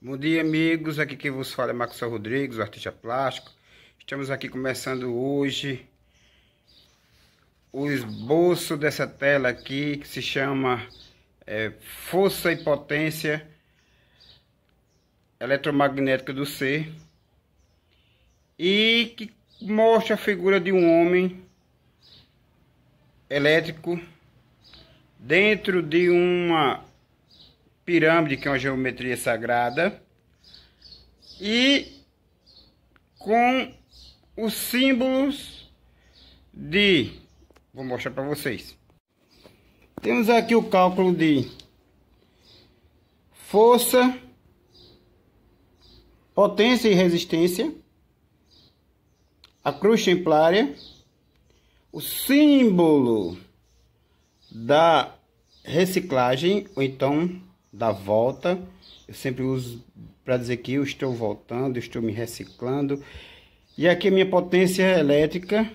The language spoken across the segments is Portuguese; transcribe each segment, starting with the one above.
Bom dia, amigos. Aqui quem vos fala é Marcos Rodrigues, o artista plástico. Estamos aqui começando hoje o esboço dessa tela aqui que se chama é, Força e Potência Eletromagnética do Ser e que mostra a figura de um homem elétrico dentro de uma pirâmide, que é uma geometria sagrada, e com os símbolos de... Vou mostrar para vocês. Temos aqui o cálculo de força, potência e resistência, a cruz templária, o símbolo da reciclagem, ou então da volta. Eu sempre uso para dizer que eu estou voltando, eu estou me reciclando. E aqui a minha potência elétrica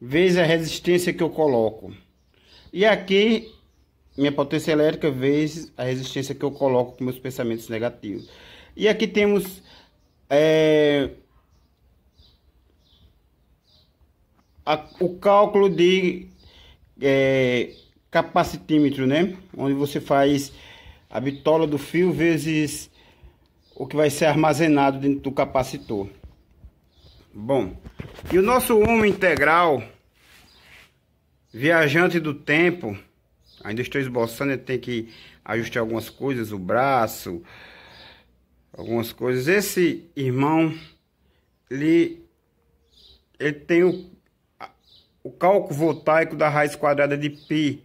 vezes a resistência que eu coloco. E aqui minha potência elétrica vezes a resistência que eu coloco com meus pensamentos negativos. E aqui temos é, a, o cálculo de é, capacitímetro, né? Onde você faz a bitola do fio vezes o que vai ser armazenado dentro do capacitor. Bom, e o nosso homem integral, viajante do tempo, ainda estou esboçando, tem que ajustar algumas coisas, o braço, algumas coisas. Esse irmão, ele, ele tem o, o cálculo voltaico da raiz quadrada de π,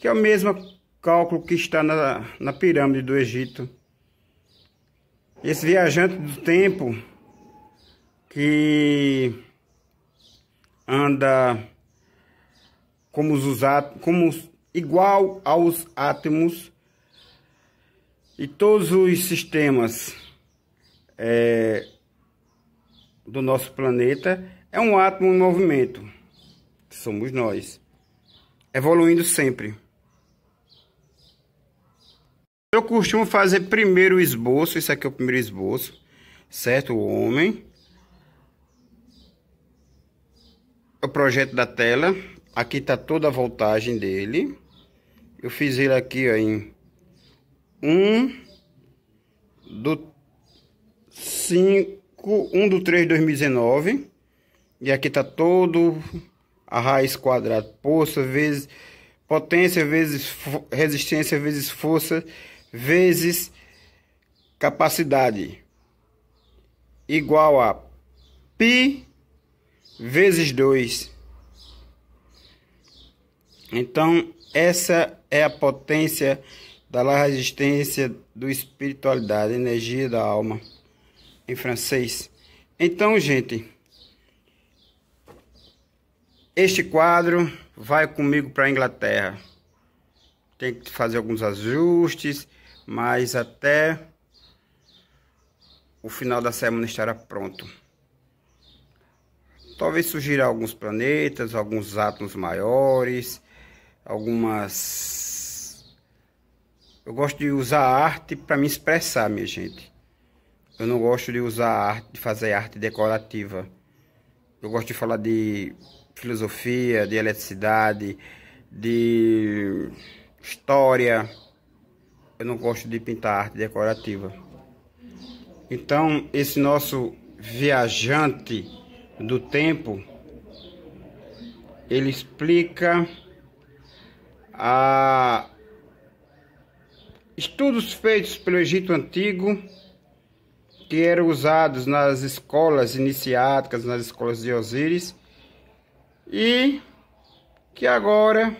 que é a mesma cálculo que está na, na pirâmide do Egito. Esse viajante do tempo que anda como os como igual aos átomos e todos os sistemas é, do nosso planeta é um átomo em movimento, que somos nós, evoluindo sempre. Eu costumo fazer primeiro o esboço, isso aqui é o primeiro esboço, certo? O homem. É o projeto da tela, aqui tá toda a voltagem dele. Eu fiz ele aqui ó, em 1 do 5, 1 do 3 de 2019. E aqui tá todo a raiz quadrada, força vezes potência vezes resistência vezes força vezes capacidade igual a π vezes 2. Então, essa é a potência da resistência do espiritualidade, energia da alma, em francês. Então, gente, este quadro vai comigo para a Inglaterra. Tem que fazer alguns ajustes mas até o final da semana estará pronto. Talvez surgirá alguns planetas, alguns átomos maiores, algumas... Eu gosto de usar a arte para me expressar, minha gente. Eu não gosto de usar a arte, de fazer arte decorativa. Eu gosto de falar de filosofia, de eletricidade, de história, eu não gosto de pintar arte decorativa. Então, esse nosso viajante do tempo, ele explica a estudos feitos pelo Egito Antigo que eram usados nas escolas iniciáticas, nas escolas de Osíris, e que agora,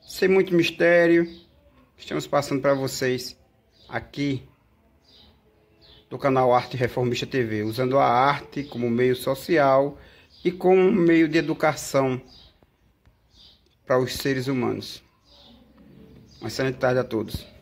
sem muito mistério, Estamos passando para vocês aqui do canal Arte Reformista TV, usando a arte como meio social e como meio de educação para os seres humanos. Uma excelente tarde a todos.